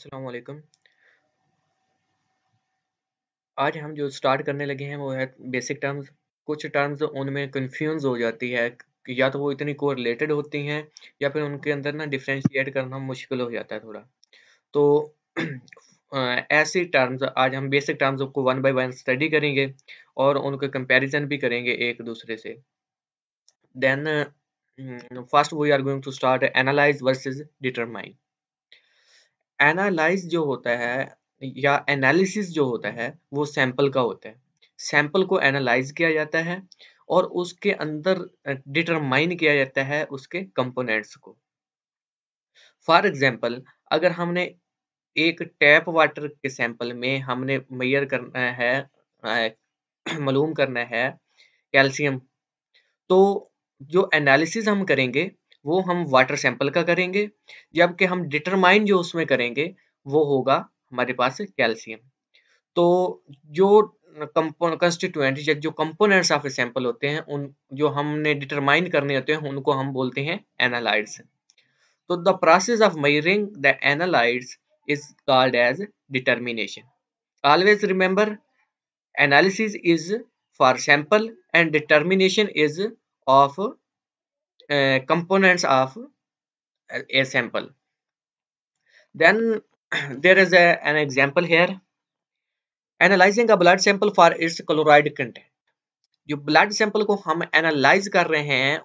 असलकम आज हम जो स्टार्ट करने लगे हैं वो है बेसिक टर्म्स कुछ टर्म्स उनमें कन्फ्यूज हो जाती है या तो वो इतनी को रिलेटेड होती हैं या फिर उनके अंदर ना डिफ्रेंशिएट करना मुश्किल हो जाता है थोड़ा तो ऐसी टर्म्स आज हम बेसिक टर्म्स को वन बाय वन स्टडी करेंगे और उनके कंपैरिजन भी करेंगे एक दूसरे से then first we are going to start analyze versus determine analyze जो होता है या एनालिसिस जो होता है वो सैंपल का होता है सैंपल को एनालाइज किया जाता है और उसके अंदर डिटरमाइन किया जाता है उसके कंपोनेंट्स को फॉर एग्जाम्पल अगर हमने एक टैप वाटर के सैंपल में हमने मैयर करना है मालूम करना है कैल्शियम तो जो एनालिसिस हम करेंगे वो हम वाटर सैंपल का करेंगे जबकि हम डिटरमाइन जो उसमें करेंगे वो होगा हमारे पास कैल्शियम तो जो कंस्टिट्यूएंट या जो कंपोनेंट्स ऑफ ए सैंपल होते हैं उन जो हमने डिटरमाइन करने होते हैं उनको हम बोलते हैं एनालाइड्स तो the process of measuring the analytes is called as determination always remember analysis is for sample and determination is of components of a sample then there is a, an example here analyzing a blood sample for its chloride content jo blood sample ko hum analyze kar rahe hain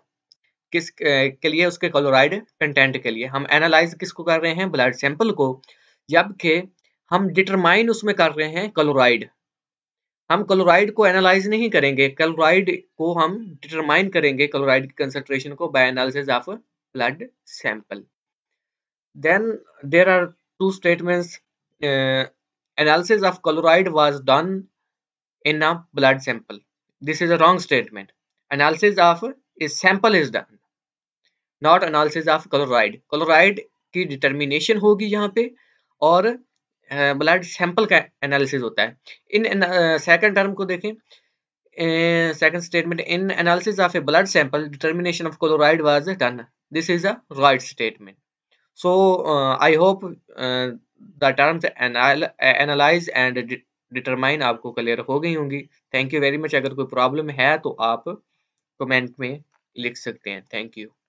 kis ke liye uske chloride content ke liye hum analyze kisko kar rahe hain blood sample ko jab ke hum determine usme kar rahe hain chloride हम chloride को analyze नहीं करेंगे chloride को हम determine करेंगे chloride की concentration को by analysis of blood sample then there are two statements analysis of chloride was done in a blood sample this is a wrong statement analysis of is sample is done not analysis of chloride chloride की determination होगी यहाँ पे और blood sample का analysis होता है in second term को देखें second statement in analysis of a blood sample determination of chloride was done this is a right statement so I hope the terms analyze and determine आपको clear हो गई होंगी thank you very much अगर कोई problem है तो आप comment में लिख सकते हैं थैंक यू